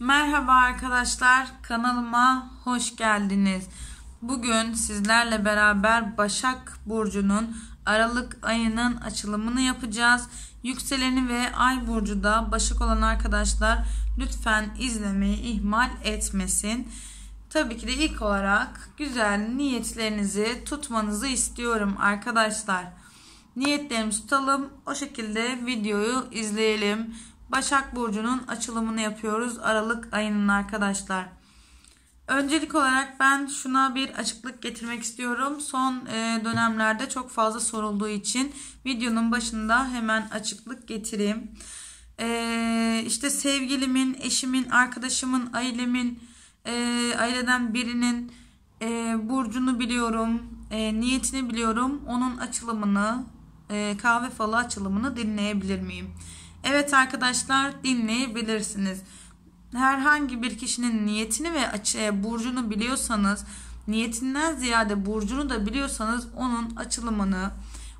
Merhaba arkadaşlar, kanalıma hoş geldiniz. Bugün sizlerle beraber Başak burcunun Aralık ayının açılımını yapacağız. Yükseleni ve Ay Burcu'da Başak olan arkadaşlar lütfen izlemeyi ihmal etmesin. Tabii ki de ilk olarak güzel niyetlerinizi tutmanızı istiyorum arkadaşlar. Niyetlerimizi tutalım. O şekilde videoyu izleyelim. Başak Burcu'nun açılımını yapıyoruz Aralık ayının arkadaşlar. Öncelik olarak ben şuna bir açıklık getirmek istiyorum. Son e, dönemlerde çok fazla sorulduğu için videonun başında hemen açıklık getireyim. E, işte sevgilimin, eşimin, arkadaşımın, ailemin, e, aileden birinin burcunu biliyorum, niyetini biliyorum. Onun açılımını, kahve falı açılımını dinleyebilir miyim? Evet arkadaşlar dinleyebilirsiniz. Herhangi bir kişinin niyetini ve e, burcunu biliyorsanız, niyetinden ziyade burcunu da biliyorsanız onun açılımını,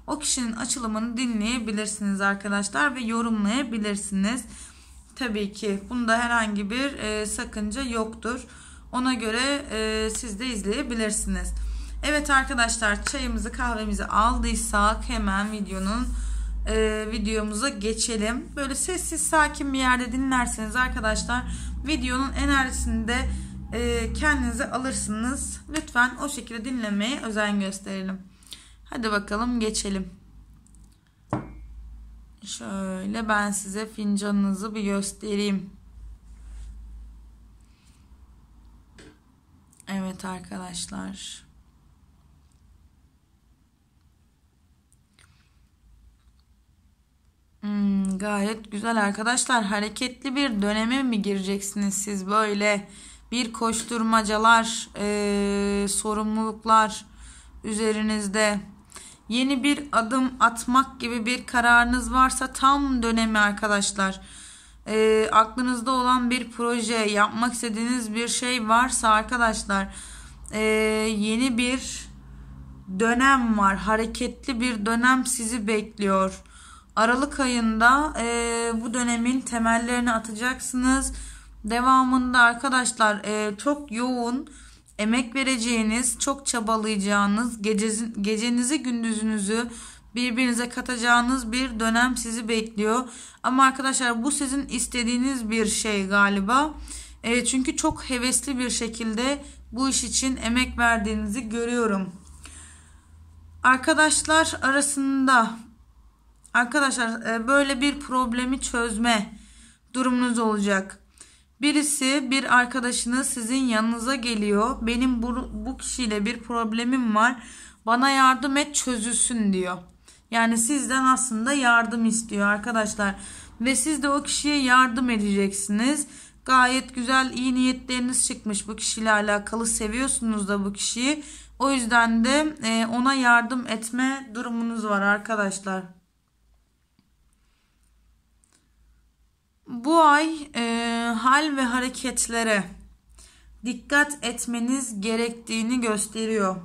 o kişinin açılımını dinleyebilirsiniz arkadaşlar ve yorumlayabilirsiniz. Tabii ki bunda herhangi bir e, sakınca yoktur. Ona göre e, siz de izleyebilirsiniz. Evet arkadaşlar çayımızı kahvemizi aldıysak hemen videonun e, videomuza geçelim. Böyle sessiz sakin bir yerde dinlerseniz arkadaşlar videonun enerjisini de e, kendinize alırsınız. Lütfen o şekilde dinlemeye özen gösterelim. Hadi bakalım geçelim. Şöyle ben size fincanınızı bir göstereyim. Evet arkadaşlar. Hmm, gayet güzel arkadaşlar. Hareketli bir döneme mi gireceksiniz siz böyle? Bir koşturmacalar, e, sorumluluklar üzerinizde. Yeni bir adım atmak gibi bir kararınız varsa tam dönemi arkadaşlar. E, aklınızda olan bir proje, yapmak istediğiniz bir şey varsa arkadaşlar e, yeni bir dönem var. Hareketli bir dönem sizi bekliyor. Aralık ayında e, bu dönemin temellerini atacaksınız. Devamında arkadaşlar e, çok yoğun emek vereceğiniz, çok çabalayacağınız, gecezi, gecenizi gündüzünüzü birbirinize katacağınız bir dönem sizi bekliyor. Ama arkadaşlar bu sizin istediğiniz bir şey galiba. E, çünkü çok hevesli bir şekilde bu iş için emek verdiğinizi görüyorum. Arkadaşlar arasında Arkadaşlar e, böyle bir problemi çözme durumunuz olacak. Birisi bir arkadaşınız sizin yanınıza geliyor. Benim bu, bu kişiyle bir problemim var. Bana yardım et çözülsün diyor. Yani sizden aslında yardım istiyor arkadaşlar. Ve siz de o kişiye yardım edeceksiniz. Gayet güzel iyi niyetleriniz çıkmış bu kişiyle alakalı. Seviyorsunuz da bu kişiyi. O yüzden de e, ona yardım etme durumunuz var arkadaşlar. Bu ay e, hal ve hareketlere dikkat etmeniz gerektiğini gösteriyor.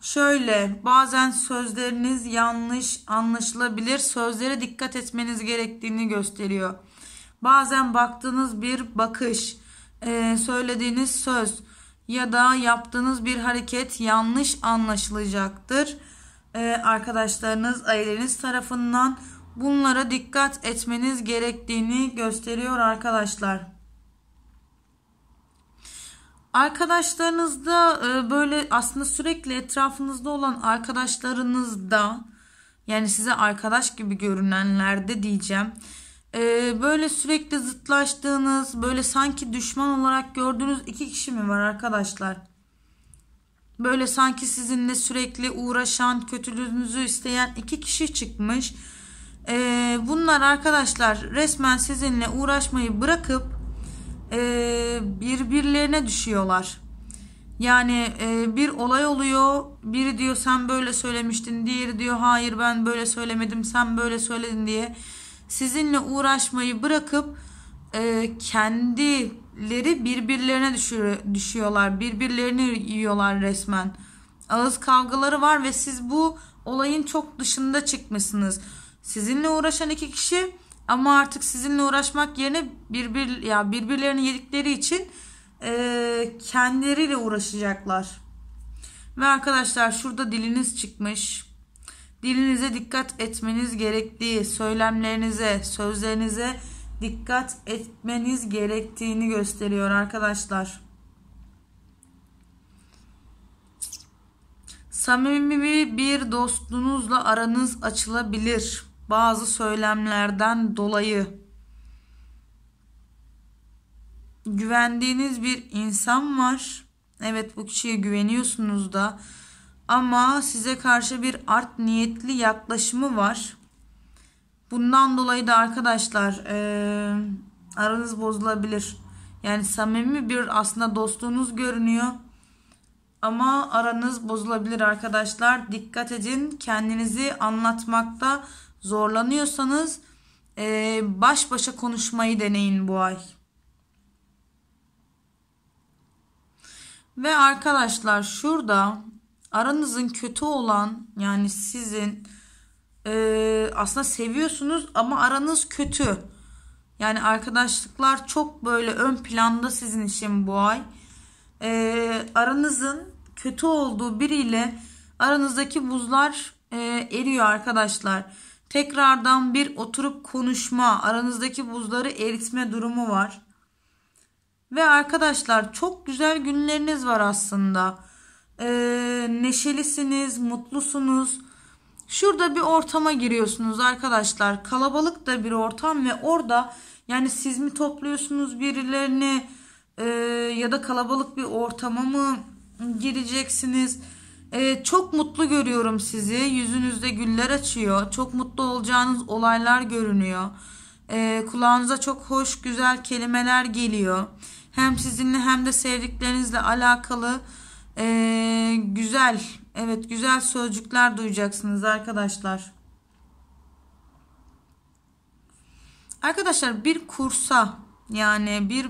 Şöyle bazen sözleriniz yanlış anlaşılabilir. Sözlere dikkat etmeniz gerektiğini gösteriyor. Bazen baktığınız bir bakış, e, söylediğiniz söz ya da yaptığınız bir hareket yanlış anlaşılacaktır. E, arkadaşlarınız, aileniz tarafından bunlara dikkat etmeniz gerektiğini gösteriyor arkadaşlar. Arkadaşlarınızda e, böyle aslında sürekli etrafınızda olan arkadaşlarınızda yani size arkadaş gibi görünenlerde diyeceğim. E, böyle sürekli zıtlaştığınız böyle sanki düşman olarak gördüğünüz iki kişi mi var arkadaşlar? Böyle sanki sizinle sürekli uğraşan kötülüğünüzü isteyen iki kişi çıkmış. E, bunlar arkadaşlar resmen sizinle uğraşmayı bırakıp e, birbirlerine düşüyorlar. Yani e, bir olay oluyor. Biri diyor sen böyle söylemiştin. Diğeri diyor hayır ben böyle söylemedim. Sen böyle söyledin diye. Sizinle uğraşmayı bırakıp e, kendileri birbirlerine düşüyor, düşüyorlar. Birbirlerini yiyorlar resmen. Ağız kavgaları var ve siz bu olayın çok dışında çıkmışsınız. Sizinle uğraşan iki kişi ama artık sizinle uğraşmak yerine birbir ya yani birbirlerini yedikleri için e, kendileriyle uğraşacaklar. Ve arkadaşlar şurada diliniz çıkmış. Dilinize dikkat etmeniz gerektiği, söylemlerinize, sözlerinize dikkat etmeniz gerektiğini gösteriyor arkadaşlar. Samimi bir dostunuzla aranız açılabilir bazı söylemlerden dolayı güvendiğiniz bir insan var. Evet bu kişiye güveniyorsunuz da ama size karşı bir art niyetli yaklaşımı var. Bundan dolayı da arkadaşlar e, aranız bozulabilir. Yani samimi bir aslında dostluğunuz görünüyor. Ama aranız bozulabilir arkadaşlar. Dikkat edin kendinizi anlatmakta zorlanıyorsanız e, baş başa konuşmayı deneyin bu ay. Ve arkadaşlar şurada aranızın kötü olan yani sizin e, aslında seviyorsunuz ama aranız kötü. Yani arkadaşlıklar çok böyle ön planda sizin için bu ay. E, aranızın kötü olduğu biriyle aranızdaki buzlar e, eriyor arkadaşlar. Tekrardan bir oturup konuşma, aranızdaki buzları eritme durumu var. Ve arkadaşlar çok güzel günleriniz var aslında. Ee, neşelisiniz, mutlusunuz. Şurada bir ortama giriyorsunuz arkadaşlar. Kalabalık da bir ortam ve orada yani siz mi topluyorsunuz birilerini e, ya da kalabalık bir ortama mı gireceksiniz? Ee, çok mutlu görüyorum sizi. Yüzünüzde güller açıyor. Çok mutlu olacağınız olaylar görünüyor. Ee, kulağınıza çok hoş güzel kelimeler geliyor. Hem sizinle hem de sevdiklerinizle alakalı ee, güzel evet güzel sözcükler duyacaksınız arkadaşlar. Arkadaşlar bir kursa yani bir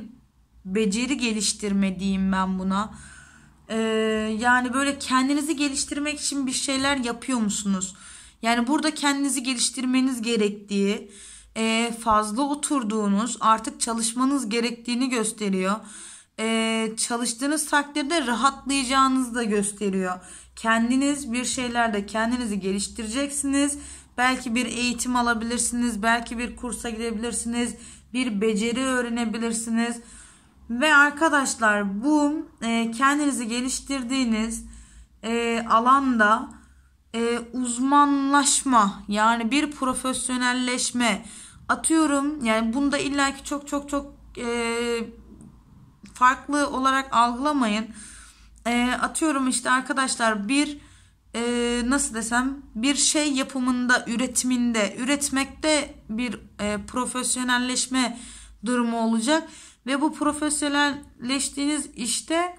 beceri geliştirme diyeyim ben buna ee, yani böyle kendinizi geliştirmek için bir şeyler yapıyor musunuz? Yani burada kendinizi geliştirmeniz gerektiği, e, fazla oturduğunuz, artık çalışmanız gerektiğini gösteriyor. E, çalıştığınız takdirde rahatlayacağınızı da gösteriyor. Kendiniz bir şeylerde kendinizi geliştireceksiniz. Belki bir eğitim alabilirsiniz, belki bir kursa gidebilirsiniz, bir beceri öğrenebilirsiniz. Ve arkadaşlar bu e, kendinizi geliştirdiğiniz e, alanda e, uzmanlaşma yani bir profesyonelleşme atıyorum yani bunda illaki çok çok çok e, farklı olarak algılamayın. E, atıyorum işte arkadaşlar bir e, nasıl desem bir şey yapımında üretiminde üretmekte bir e, profesyonelleşme durumu olacak ve bu profesyonelleştiğiniz işte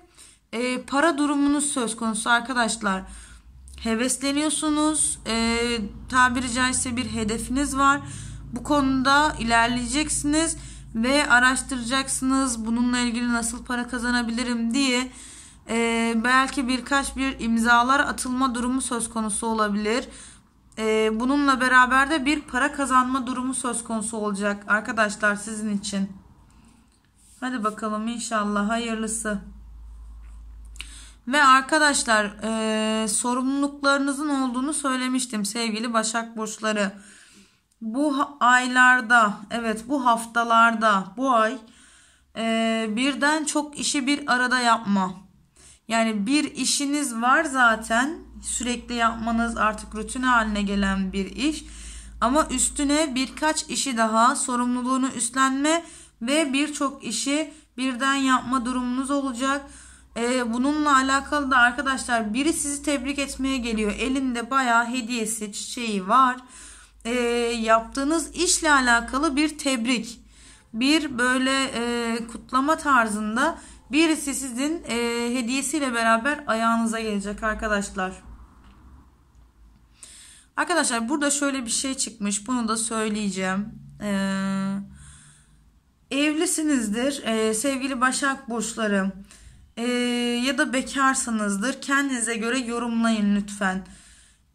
e, para durumunuz söz konusu arkadaşlar. Hevesleniyorsunuz, e, tabiri caizse bir hedefiniz var. Bu konuda ilerleyeceksiniz ve araştıracaksınız bununla ilgili nasıl para kazanabilirim diye e, belki birkaç bir imzalar atılma durumu söz konusu olabilir. E, bununla beraber de bir para kazanma durumu söz konusu olacak arkadaşlar sizin için. Hadi bakalım inşallah hayırlısı. Ve arkadaşlar e, sorumluluklarınızın olduğunu söylemiştim sevgili Başak Burçları. Bu aylarda evet bu haftalarda bu ay e, birden çok işi bir arada yapma. Yani bir işiniz var zaten sürekli yapmanız artık rutin haline gelen bir iş. Ama üstüne birkaç işi daha sorumluluğunu üstlenme ve birçok işi birden yapma durumunuz olacak. Ee, bununla alakalı da arkadaşlar biri sizi tebrik etmeye geliyor. Elinde bayağı hediyesi, çiçeği var. Ee, yaptığınız işle alakalı bir tebrik, bir böyle e, kutlama tarzında birisi sizin e, hediyesiyle beraber ayağınıza gelecek arkadaşlar. Arkadaşlar burada şöyle bir şey çıkmış. Bunu da söyleyeceğim. Eee Evlisinizdir e, sevgili Başak Burçları e, ya da bekarsanızdır kendinize göre yorumlayın lütfen.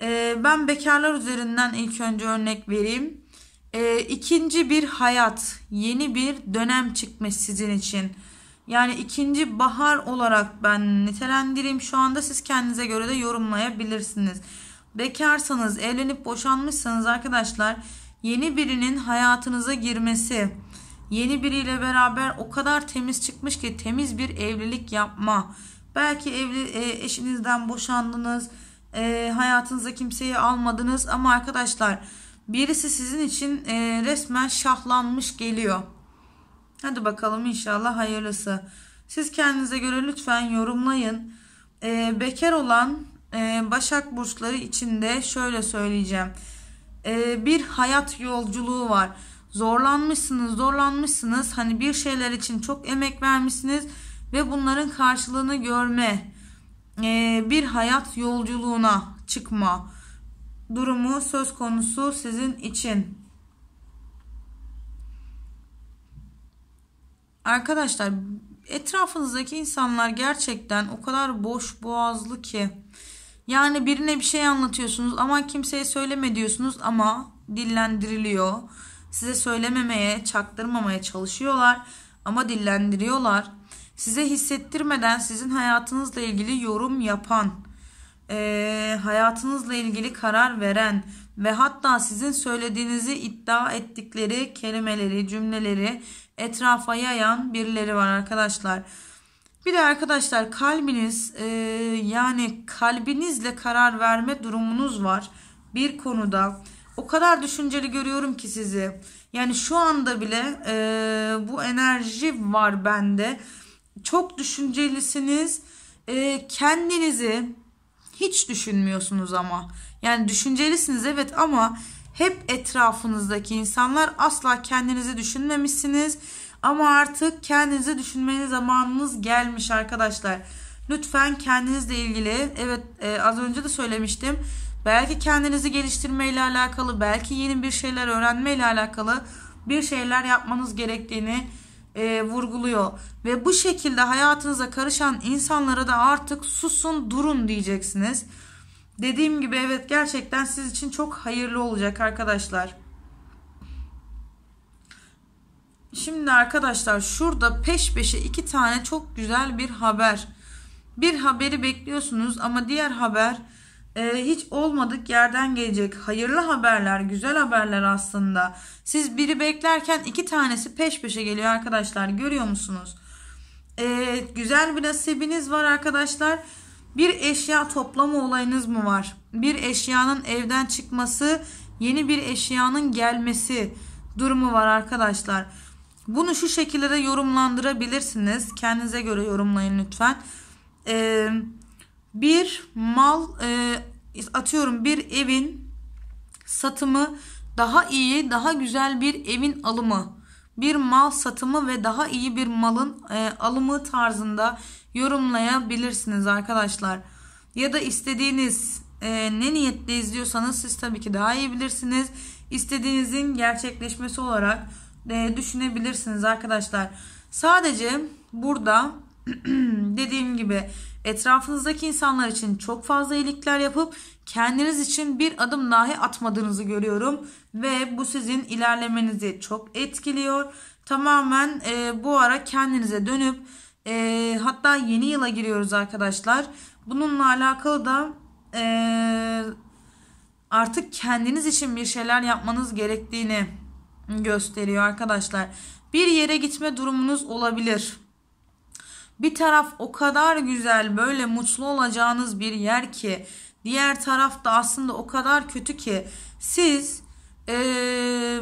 E, ben bekarlar üzerinden ilk önce örnek vereyim. E, ikinci bir hayat, yeni bir dönem çıkmış sizin için. Yani ikinci bahar olarak ben nitelendireyim. Şu anda siz kendinize göre de yorumlayabilirsiniz. Bekarsanız, evlenip boşanmışsanız arkadaşlar yeni birinin hayatınıza girmesi yeni biriyle beraber o kadar temiz çıkmış ki temiz bir evlilik yapma. Belki evli e, eşinizden boşandınız, e, hayatınıza kimseyi almadınız ama arkadaşlar birisi sizin için e, resmen şahlanmış geliyor. Hadi bakalım inşallah hayırlısı. Siz kendinize göre lütfen yorumlayın. E, bekar olan e, Başak burçları içinde şöyle söyleyeceğim. E, bir hayat yolculuğu var zorlanmışsınız zorlanmışsınız hani bir şeyler için çok emek vermişsiniz ve bunların karşılığını görme e, bir hayat yolculuğuna çıkma durumu söz konusu sizin için arkadaşlar etrafınızdaki insanlar gerçekten o kadar boş boğazlı ki yani birine bir şey anlatıyorsunuz ama kimseye söyleme diyorsunuz ama dillendiriliyor Size söylememeye, çaktırmamaya çalışıyorlar ama dillendiriyorlar. Size hissettirmeden sizin hayatınızla ilgili yorum yapan, e, hayatınızla ilgili karar veren ve hatta sizin söylediğinizi iddia ettikleri kelimeleri, cümleleri etrafa yayan birileri var arkadaşlar. Bir de arkadaşlar kalbiniz e, yani kalbinizle karar verme durumunuz var bir konuda o kadar düşünceli görüyorum ki sizi. Yani şu anda bile e, bu enerji var bende. Çok düşüncelisiniz. E, kendinizi hiç düşünmüyorsunuz ama. Yani düşüncelisiniz evet ama hep etrafınızdaki insanlar asla kendinizi düşünmemişsiniz. Ama artık kendinizi düşünmenin zamanınız gelmiş arkadaşlar. Lütfen kendinizle ilgili evet e, az önce de söylemiştim Belki kendinizi geliştirmeyle alakalı, belki yeni bir şeyler öğrenmeyle alakalı bir şeyler yapmanız gerektiğini e, vurguluyor. Ve bu şekilde hayatınıza karışan insanlara da artık susun durun diyeceksiniz. Dediğim gibi evet gerçekten siz için çok hayırlı olacak arkadaşlar. Şimdi arkadaşlar şurada peş peşe iki tane çok güzel bir haber. Bir haberi bekliyorsunuz ama diğer haber e, hiç olmadık yerden gelecek hayırlı haberler, güzel haberler aslında. Siz biri beklerken iki tanesi peş peşe geliyor arkadaşlar görüyor musunuz? E, güzel bir nasibiniz var arkadaşlar. Bir eşya toplama olayınız mı var? Bir eşyanın evden çıkması, yeni bir eşyanın gelmesi durumu var arkadaşlar. Bunu şu şekilde de yorumlandırabilirsiniz. Kendinize göre yorumlayın lütfen. Eee bir mal e, atıyorum bir evin satımı daha iyi daha güzel bir evin alımı bir mal satımı ve daha iyi bir malın e, alımı tarzında yorumlayabilirsiniz arkadaşlar. Ya da istediğiniz e, ne niyetle izliyorsanız siz tabii ki daha iyi bilirsiniz. İstediğinizin gerçekleşmesi olarak e, düşünebilirsiniz arkadaşlar. Sadece burada dediğim gibi etrafınızdaki insanlar için çok fazla iyilikler yapıp kendiniz için bir adım dahi atmadığınızı görüyorum ve bu sizin ilerlemenizi çok etkiliyor. Tamamen e, bu ara kendinize dönüp e, hatta yeni yıla giriyoruz arkadaşlar. Bununla alakalı da e, artık kendiniz için bir şeyler yapmanız gerektiğini gösteriyor arkadaşlar. Bir yere gitme durumunuz olabilir. Bir taraf o kadar güzel böyle mutlu olacağınız bir yer ki diğer taraf da aslında o kadar kötü ki siz ee,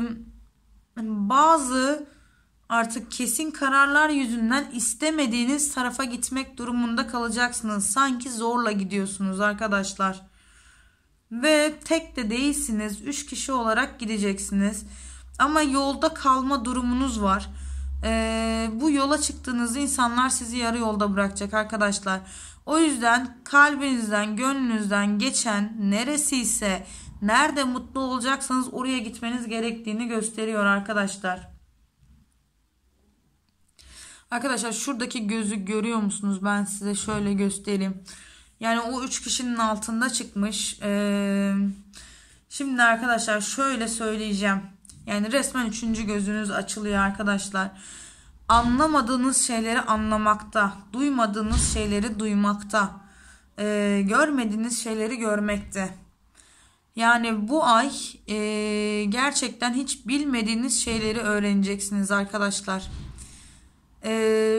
bazı artık kesin kararlar yüzünden istemediğiniz tarafa gitmek durumunda kalacaksınız. Sanki zorla gidiyorsunuz arkadaşlar. Ve tek de değilsiniz. üç kişi olarak gideceksiniz. Ama yolda kalma durumunuz var e, bu yola çıktığınız insanlar sizi yarı yolda bırakacak arkadaşlar. O yüzden kalbinizden, gönlünüzden geçen neresi ise nerede mutlu olacaksanız oraya gitmeniz gerektiğini gösteriyor arkadaşlar. Arkadaşlar şuradaki gözü görüyor musunuz? Ben size şöyle göstereyim. Yani o üç kişinin altında çıkmış. Ee, şimdi arkadaşlar şöyle söyleyeceğim. Yani resmen üçüncü gözünüz açılıyor arkadaşlar. Anlamadığınız şeyleri anlamakta, duymadığınız şeyleri duymakta, e, görmediğiniz şeyleri görmekte. Yani bu ay e, gerçekten hiç bilmediğiniz şeyleri öğreneceksiniz arkadaşlar. E,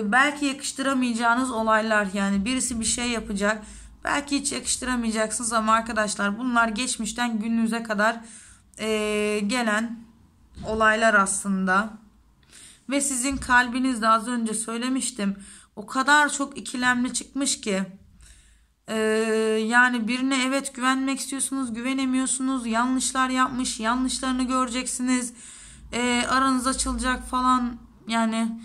belki yakıştıramayacağınız olaylar yani birisi bir şey yapacak. Belki hiç yakıştıramayacaksınız ama arkadaşlar bunlar geçmişten gününüze kadar e, gelen olaylar aslında. Ve sizin kalbiniz de az önce söylemiştim. O kadar çok ikilemli çıkmış ki. Ee, yani birine evet güvenmek istiyorsunuz, güvenemiyorsunuz. Yanlışlar yapmış, yanlışlarını göreceksiniz. Ee, aranız açılacak falan. Yani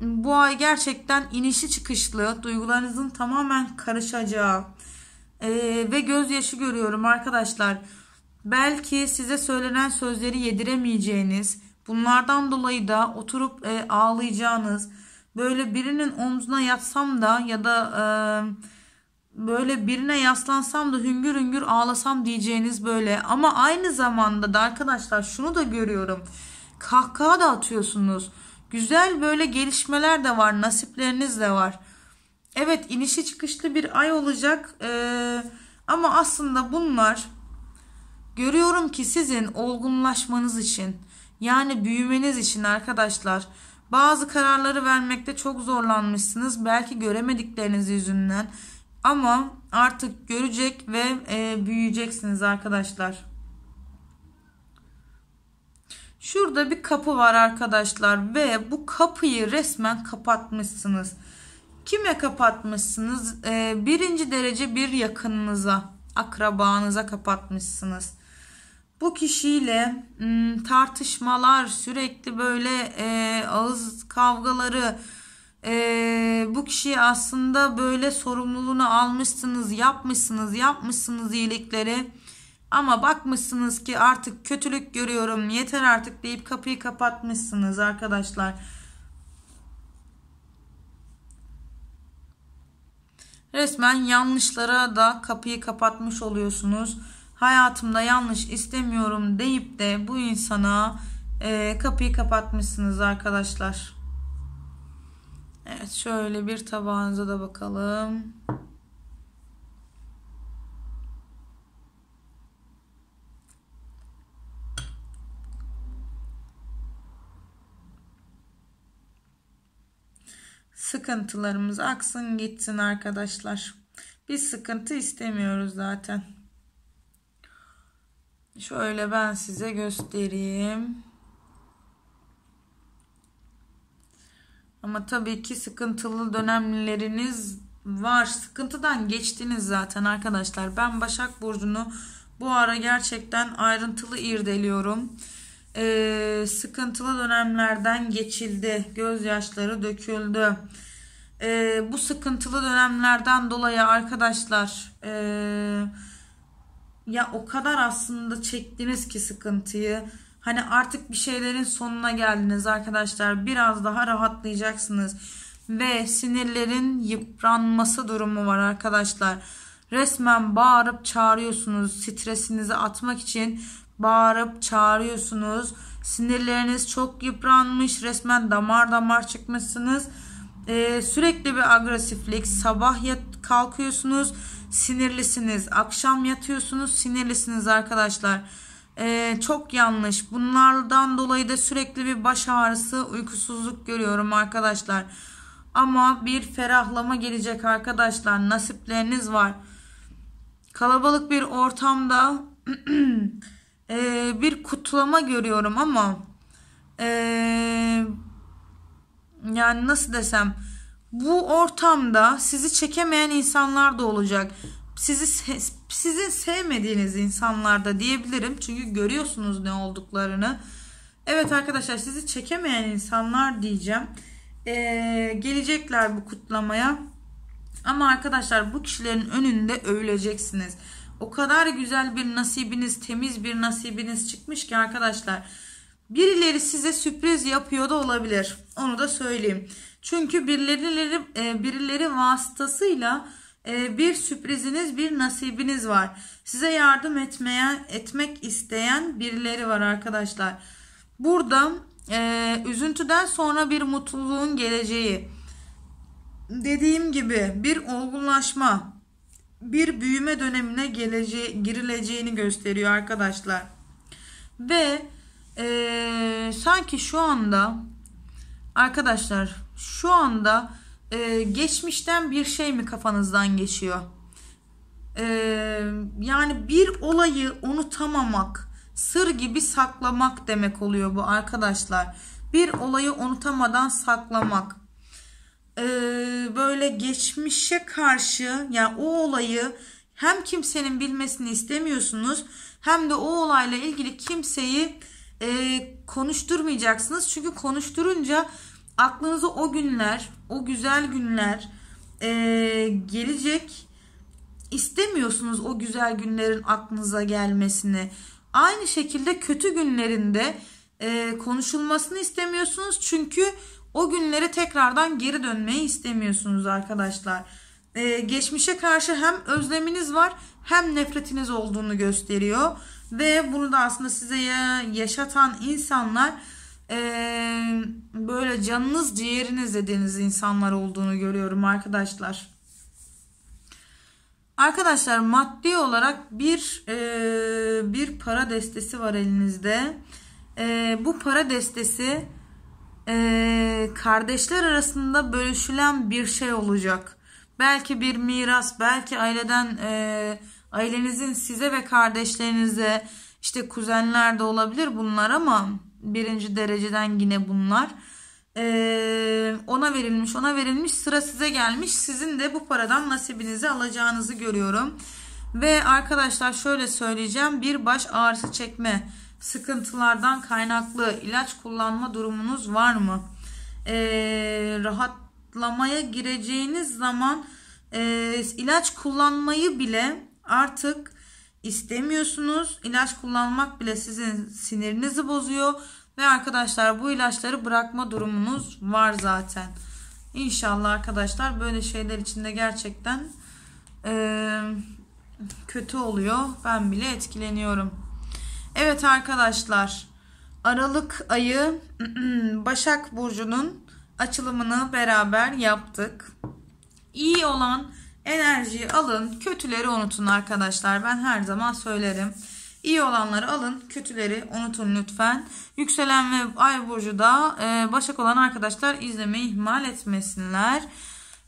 bu ay gerçekten inişi çıkışlı, duygularınızın tamamen karışacağı ee, ve gözyaşı görüyorum arkadaşlar. Arkadaşlar Belki size söylenen sözleri yediremeyeceğiniz, bunlardan dolayı da oturup e, ağlayacağınız, böyle birinin omzuna yatsam da ya da e, böyle birine yaslansam da hüngür hüngür ağlasam diyeceğiniz böyle. Ama aynı zamanda da arkadaşlar şunu da görüyorum. Kahkaha da atıyorsunuz. Güzel böyle gelişmeler de var. Nasipleriniz de var. Evet inişi çıkışlı bir ay olacak. Ee, ama aslında bunlar Görüyorum ki sizin olgunlaşmanız için yani büyümeniz için arkadaşlar bazı kararları vermekte çok zorlanmışsınız. Belki göremedikleriniz yüzünden ama artık görecek ve e, büyüyeceksiniz arkadaşlar. Şurada bir kapı var arkadaşlar ve bu kapıyı resmen kapatmışsınız. Kime kapatmışsınız? E, birinci derece bir yakınınıza, akrabanıza kapatmışsınız bu kişiyle hmm, tartışmalar sürekli böyle e, ağız kavgaları e, bu kişiyi aslında böyle sorumluluğunu almışsınız yapmışsınız yapmışsınız iyilikleri ama bakmışsınız ki artık kötülük görüyorum yeter artık deyip kapıyı kapatmışsınız arkadaşlar. Resmen yanlışlara da kapıyı kapatmış oluyorsunuz hayatımda yanlış istemiyorum deyip de bu insana e, kapıyı kapatmışsınız arkadaşlar. Evet şöyle bir tabağınıza da bakalım. Sıkıntılarımız aksın gitsin arkadaşlar. Biz sıkıntı istemiyoruz zaten. Şöyle ben size göstereyim. Ama tabii ki sıkıntılı dönemleriniz var. Sıkıntıdan geçtiniz zaten arkadaşlar. Ben Başak Burcu'nu bu ara gerçekten ayrıntılı irdeliyorum. Ee, sıkıntılı dönemlerden geçildi. Gözyaşları döküldü. Ee, bu sıkıntılı dönemlerden dolayı arkadaşlar... Ee, ya o kadar aslında çektiniz ki sıkıntıyı. Hani artık bir şeylerin sonuna geldiniz arkadaşlar. Biraz daha rahatlayacaksınız. Ve sinirlerin yıpranması durumu var arkadaşlar. Resmen bağırıp çağırıyorsunuz. Stresinizi atmak için bağırıp çağırıyorsunuz. Sinirleriniz çok yıpranmış. Resmen damar damar çıkmışsınız ee, sürekli bir agresiflik sabah yat kalkıyorsunuz sinirlisiniz akşam yatıyorsunuz sinirlisiniz arkadaşlar e, çok yanlış bunlardan dolayı da sürekli bir baş ağrısı uykusuzluk görüyorum arkadaşlar ama bir ferahlama gelecek arkadaşlar nasipleriniz var kalabalık bir ortamda e, bir kutlama görüyorum ama e, yani nasıl desem bu ortamda sizi çekemeyen insanlar da olacak. Sizi sizin sevmediğiniz insanlar da diyebilirim. Çünkü görüyorsunuz ne olduklarını. Evet arkadaşlar sizi çekemeyen insanlar diyeceğim. Ee, gelecekler bu kutlamaya. Ama arkadaşlar bu kişilerin önünde övüleceksiniz. O kadar güzel bir nasibiniz, temiz bir nasibiniz çıkmış ki arkadaşlar. Arkadaşlar Birileri size sürpriz yapıyor da olabilir. Onu da söyleyeyim. Çünkü birileri e, birileri vasıtasıyla e, bir sürpriziniz, bir nasibiniz var. Size yardım etmeye etmek isteyen birileri var arkadaşlar. Burada e, üzüntüden sonra bir mutluluğun geleceği. Dediğim gibi bir olgunlaşma, bir büyüme dönemine gelece- girileceğini gösteriyor arkadaşlar. Ve e, sanki şu anda arkadaşlar şu anda e, geçmişten bir şey mi kafanızdan geçiyor? E, yani bir olayı unutamamak, sır gibi saklamak demek oluyor bu arkadaşlar. Bir olayı unutamadan saklamak. E, böyle geçmişe karşı yani o olayı hem kimsenin bilmesini istemiyorsunuz hem de o olayla ilgili kimseyi e, konuşturmayacaksınız. Çünkü konuşturunca aklınıza o günler, o güzel günler e, gelecek. İstemiyorsunuz o güzel günlerin aklınıza gelmesini. Aynı şekilde kötü günlerinde e, konuşulmasını istemiyorsunuz. Çünkü o günlere tekrardan geri dönmeyi istemiyorsunuz arkadaşlar. Ee, geçmişe karşı hem özleminiz var hem nefretiniz olduğunu gösteriyor. Ve bunu da aslında size yaşatan insanlar ee, böyle canınız ciğeriniz dediğiniz insanlar olduğunu görüyorum arkadaşlar. Arkadaşlar maddi olarak bir e, bir para destesi var elinizde. E, bu para destesi e, kardeşler arasında bölüşülen bir şey olacak. Belki bir miras, belki aileden e, ailenizin size ve kardeşlerinize işte kuzenler de olabilir bunlar ama birinci dereceden yine bunlar. Ee, ona verilmiş ona verilmiş sıra size gelmiş sizin de bu paradan nasibinizi alacağınızı görüyorum ve arkadaşlar şöyle söyleyeceğim bir baş ağrısı çekme sıkıntılardan kaynaklı ilaç kullanma durumunuz var mı ee, rahatlamaya gireceğiniz zaman e, ilaç kullanmayı bile artık istemiyorsunuz. İlaç kullanmak bile sizin sinirinizi bozuyor. Ve arkadaşlar bu ilaçları bırakma durumunuz var zaten. İnşallah arkadaşlar böyle şeyler içinde gerçekten e, kötü oluyor. Ben bile etkileniyorum. Evet arkadaşlar Aralık ayı Başak Burcu'nun açılımını beraber yaptık. İyi olan Enerjiyi alın, kötüleri unutun arkadaşlar. Ben her zaman söylerim. İyi olanları alın, kötüleri unutun lütfen. Yükselen ve Ay burcu da e, Başak olan arkadaşlar izlemeyi ihmal etmesinler.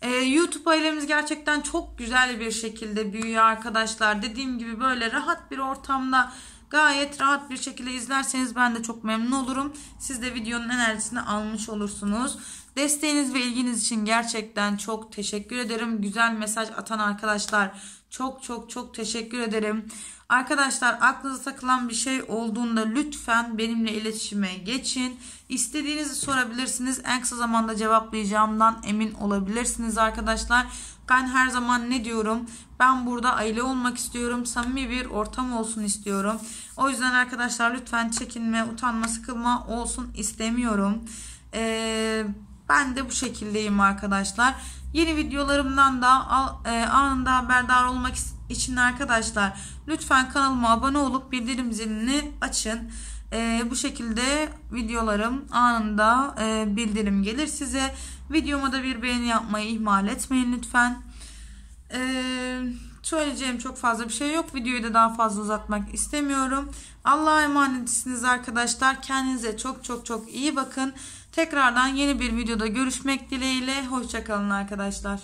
E, YouTube ailemiz gerçekten çok güzel bir şekilde büyüyor arkadaşlar. Dediğim gibi böyle rahat bir ortamda gayet rahat bir şekilde izlerseniz ben de çok memnun olurum. Siz de videonun enerjisini almış olursunuz. Desteğiniz ve ilginiz için gerçekten çok teşekkür ederim. Güzel mesaj atan arkadaşlar çok çok çok teşekkür ederim. Arkadaşlar aklınıza takılan bir şey olduğunda lütfen benimle iletişime geçin. İstediğinizi sorabilirsiniz. En kısa zamanda cevaplayacağımdan emin olabilirsiniz arkadaşlar. Ben her zaman ne diyorum? Ben burada aile olmak istiyorum. Samimi bir ortam olsun istiyorum. O yüzden arkadaşlar lütfen çekinme, utanma, sıkılma olsun istemiyorum. Eee ben de bu şekildeyim arkadaşlar. Yeni videolarımdan da e, anında haberdar olmak için arkadaşlar lütfen kanalıma abone olup bildirim zilini açın. E, bu şekilde videolarım anında e, bildirim gelir size. Videoma da bir beğeni yapmayı ihmal etmeyin lütfen. söyleyeceğim çok fazla bir şey yok. Videoyu da daha fazla uzatmak istemiyorum. Allah'a emanetsiniz arkadaşlar. Kendinize çok çok çok iyi bakın. Tekrardan yeni bir videoda görüşmek dileğiyle. Hoşçakalın arkadaşlar.